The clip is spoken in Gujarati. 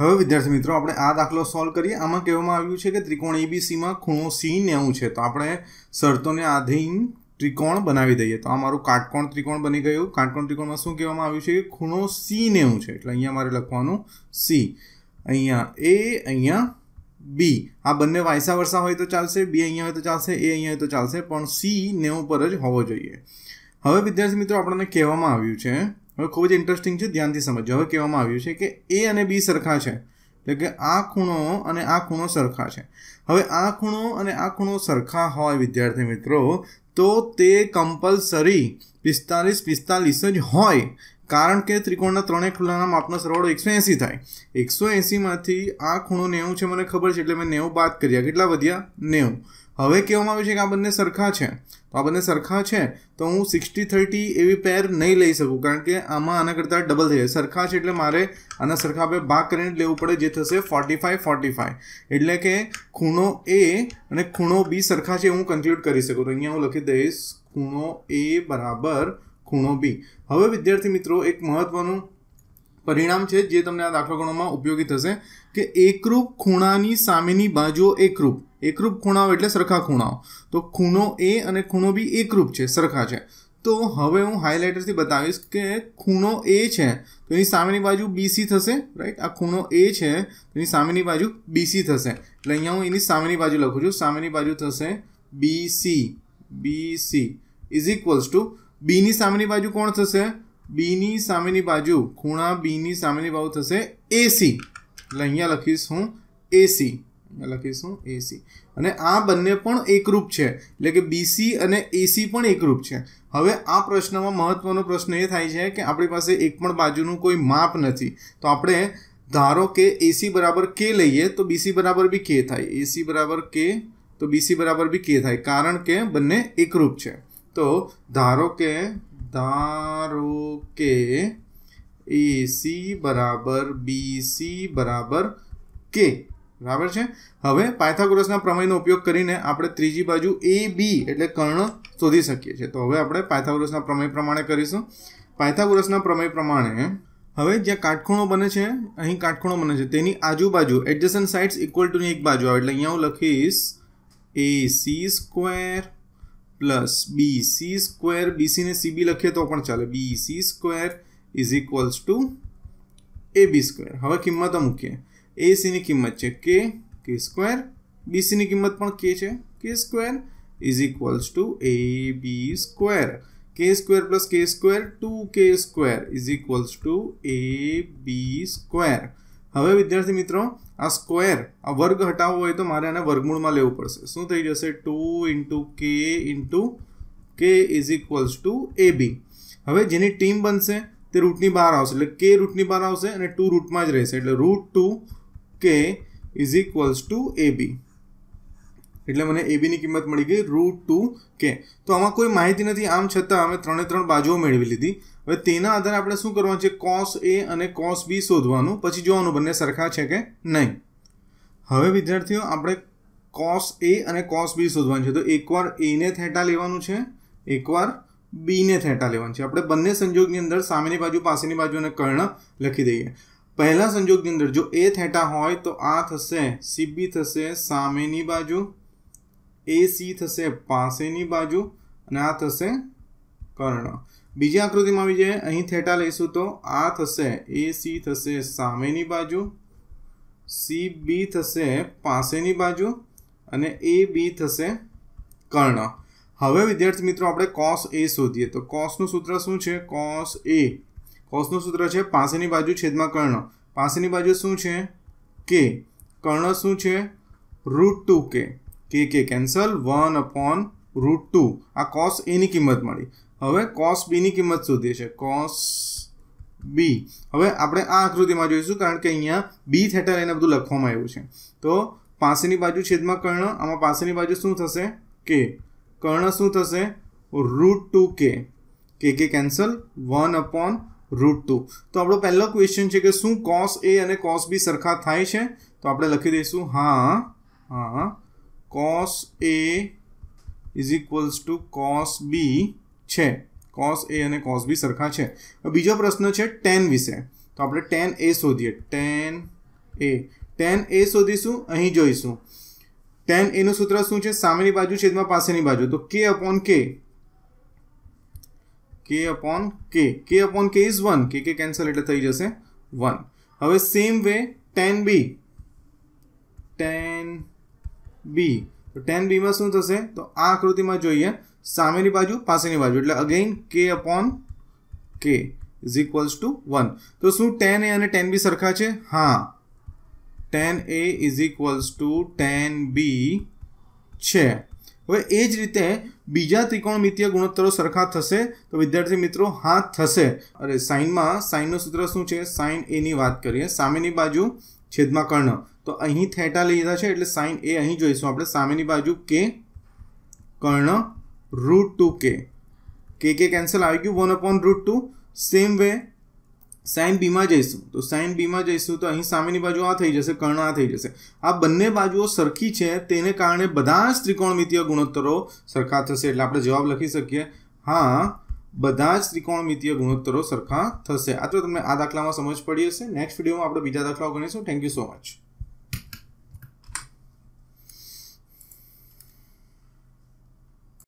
હવે વિદ્યાર્થી મિત્રો આપણે આ દાખલો સોલ્વ કરીએ આમાં કહેવામાં આવ્યું છે કે ત્રિકોણ એબીસીમાં ખૂણો સી નેવું છે તો આપણે શરતોને આધીન ત્રિકોણ બનાવી દઈએ તો આ મારું કાટકોણ ત્રિકોણ બની ગયું કાટકોણ ત્રિકોણમાં શું કહેવામાં આવ્યું છે કે ખૂણો સી નેવું છે એટલે અહીંયા મારે લખવાનું સી અહીંયા એ અહીંયા બી આ બંને વાયસા વર્ષા હોય તો ચાલશે બી અહીંયા હોય તો ચાલશે એ અહીંયા હોય તો ચાલશે પણ સી નેવું પર જ હોવો જોઈએ હવે વિદ્યાર્થી મિત્રો આપણને કહેવામાં આવ્યું છે હવે ખૂબ જ ઇન્ટરેસ્ટિંગ છે ધ્યાનથી સમજો હવે કહેવામાં આવ્યું છે કે એ અને બી સરખા છે એટલે કે આ ખૂણો અને આ ખૂણો સરખા છે હવે આ ખૂણો અને આ ખૂણો સરખા હોય વિદ્યાર્થી મિત્રો તો તે કમ્પલસરી પિસ્તાલીસ પિસ્તાલીસ જ હોય કારણ કે ત્રિકોણના ત્રણેય ખૂણાના માપનો સરવાળો એકસો એંસી થાય એકસો એંસીમાંથી આ ખૂણો નેવું છે મને ખબર છે એટલે મેં નેવું બાદ કર્યા કેટલા વધ્યા નેવું હવે કહેવામાં આવ્યું છે કે આ બંને સરખા છે તો આ બંને સરખા છે તો હું સિક્સટી થર્ટી એવી પેર નહીં લઈ શકું કારણ કે આમાં આના કરતાં ડબલ થઈ જાય સરખા છે એટલે મારે આના સરખા બે ભાગ કરીને લેવું પડે જે થશે ફોર્ટી ફાઇવ ફોર્ટી ફાઇવ એટલે કે ખૂણો એ અને ખૂણો બી સરખા છે હું કન્ક્લુડ કરી શકું તો અહીંયા હું લખી દઈશ ખૂણો એ બરાબર ખૂણો બી હવે વિદ્યાર્થી મિત્રો એક મહત્વનું પરિણામ છે જે તમને આ દાખલા ગણોમાં ઉપયોગી થશે કે એકરૂપ ખૂણાની સામેની બાજુઓ એકરૂપ એકરૂપ ખૂણાઓ એટલે સરખા ખૂણાઓ તો ખૂણો એ અને ખૂણો બી એકરૂપ છે સરખા છે તો હવે હું હાઇલાઇટરથી બતાવીશ કે ખૂણો એ છે તો એની સામેની બાજુ બીસી થશે રાઈટ આ ખૂણો એ છે એની સામેની બાજુ બીસી થશે એટલે અહીંયા હું એની સામેની બાજુ લખું છું સામેની બાજુ થશે BC BC is equals to બીની સામેની બાજુ કોણ થશે બીની સામેની બાજુ ખૂણા બીની સામેની બાજુ થશે એસી એટલે અહીંયા લખીશ હું એસી અહીંયા લખીશ હું એસી અને આ બંને પણ એકરૂપ છે એટલે કે બીસી અને એસી પણ એકરૂપ છે હવે આ પ્રશ્નમાં મહત્વનો પ્રશ્ન એ થાય છે કે આપણી પાસે એક પણ બાજુનું કોઈ માપ નથી તો આપણે ધારો કે એસી બરાબર કે લઈએ તો બીસી બરાબર બી કે થાય એસી બરાબર કે તો બીસી બરાબર બી કે થાય કારણ કે બંને એકરૂપ છે તો ધારો કે ધારો કે એ સી બરાબર બી સી બરાબર કે બરાબર છે હવે પાયથાગોરસના પ્રમેયનો ઉપયોગ કરીને આપણે ત્રીજી બાજુ એ બી એટલે કર્ણ શોધી શકીએ છીએ તો હવે આપણે પાયથાગોરસના પ્રમેય પ્રમાણે કરીશું પાયથાગોરસના પ્રમેય પ્રમાણે હવે જ્યાં કાટખૂણો બને છે અહીં કાટખૂણો બને છે તેની આજુબાજુ એડજસન સાઇડ્સ ઇક્વલ ટુની એક બાજુ આવે એટલે અહીંયા હું લખીશ A C square plus B C square B C ने सी बी लखीए तो चले B C square is equals to A B square हम किंमत मूकी ए सी की किमत है के के स्क्वेर बी सी किमत K square is equals to A B square K square plus K square two K square is equals to A B square હવે વિદ્યાર્થી મિત્રો આ સ્ક્વેર આ વર્ગ હટાવવો હોય તો મારે આને વર્ગમૂળમાં લેવું પડશે શું થઈ જશે two into K into K is equals to A B હવે જેની ટીમ બનશે તે રૂટની બહાર આવશે એટલે કે રૂટની બહાર આવશે અને ટુ રૂટમાં જ રહેશે એટલે root two K is equals to A B એટલે મને એબીની કિંમત મળી ગઈ રૂટ ટુ કે તો આમાં કોઈ માહિતી નથી આમ છતાં અમે ત્રણે ત્રણ બાજુઓ મેળવી લીધી હવે તેના આધારે આપણે શું કરવાનું છે કોસ એ અને કોસ બી શોધવાનું પછી જોવાનું બંને સરખા છે કે નહીં હવે વિદ્યાર્થીઓ આપણે કોસ એ અને કોસ બી શોધવાનું છે તો એકવાર એને થેટા લેવાનું છે એકવાર બીને થેટા લેવાનું છે આપણે બંને સંજોગની અંદર સામેની બાજુ પાસેની બાજુ અને કર્ણ લખી દઈએ પહેલા સંજોગની અંદર જો એ થેટા હોય તો આ થશે સીબી થશે સામેની બાજુ એ સી થશે પાસેની બાજુ અને આ થશે કર્ણ બીજી આકૃતિમાં આવી જાય અહીં થેટા લઈશું તો આ થશે એ સી થશે સામેની બાજુ સી બી થશે પાસેની બાજુ અને એ બી થશે કર્ણ હવે વિદ્યાર્થી મિત્રો આપણે કોસ એ શોધીએ તો કોસનું સૂત્ર શું છે કોસ એ કોસનું સૂત્ર છે પાસેની બાજુ છેદમાં કર્ણ પાસેની બાજુ શું છે કે કર્ણ શું છે route two K K K cancel one upon root two આ કોસ એની કિંમત મળી હવે કોસ બીની કિંમત શોધીએ છે કોસ બી હવે આપણે આ આકૃતિમાં જોઈશું કારણ કે અહીંયા બી થેટા લઈને બધું લખવામાં આવ્યું છે તો પાસેની બાજુ છેદમાં કર્ણ આમાં પાસેની બાજુ શું થશે કે કર્ણ શું થશે route two K K K cancel one upon root two તો આપણો પહેલો ક્વેશ્ચન છે કે શું કોસ એ અને કોસ બી સરખા થાય છે તો આપણે લખી દઈશું હા હા cos A is equals to cos B છે કોસ એ અને કોસ બી સરખા છે બીજો પ્રશ્ન છે ટેન વિશે તો આપણે ટેન એ શોધીએ ટેન એ ટેન એ શોધીશું અહીં જોઈશું ટેન એનું સૂત્ર શું છે સામેની બાજુ છેદમાં પાસેની બાજુ તો કે અપોન કે કે અપોન કે કે અપોન કે ઇઝ વન કે કે કેન્સલ એટલે થઈ જશે વન હવે same way tan B tan B તો ટેન બીમાં શું થશે તો આ આકૃતિમાં જોઈએ સામેની બાજુ પાસેની બાજુ એટલે અગેઇન કે upon k is equals two one તો શું ટેન એ અને ટેન બી સરખા છે હા tan A is equals to tan B છે હવે એ જ રીતે બીજા ત્રિકોણમિતીય ગુણોત્તરો સરખા થશે તો વિદ્યાર્થી મિત્રો હા થશે અરે સાઇનમાં સાઇનનું સૂત્ર શું છે સાઇન એની વાત કરીએ સામેની બાજુ છેદમાં કર્ણ તો અહી થેટા લેજો છે એટલે સાઈન a અહી જોઈશું આપણે સામેની બાજુ કે કર્ણ √2k k કે કેન્સલ આવી ગયો 1 / √2 સેમ વે સાઈન b માં જોઈશું તો સાઈન b માં જોઈશું તો અહી સામેની બાજુ આ થઈ જશે કર્ણ આ થઈ જશે આ બંને બાજુઓ સરખી છે તેના કારણે બધા જ ત્રિકોણમિતિય ગુણોત્તરો સરખા થશે એટલે આપણે જવાબ લખી શકીએ હા બધા જ ત્રિકોણમિતિય ગુણોત્તરો સરખા થશે આ તો તમને આ દાખલામાં સમજ પડી હશે નેક્સ્ટ વિડિયોમાં આપણે બીજા દાખલા ગણીશું થેન્ક યુ સો મચ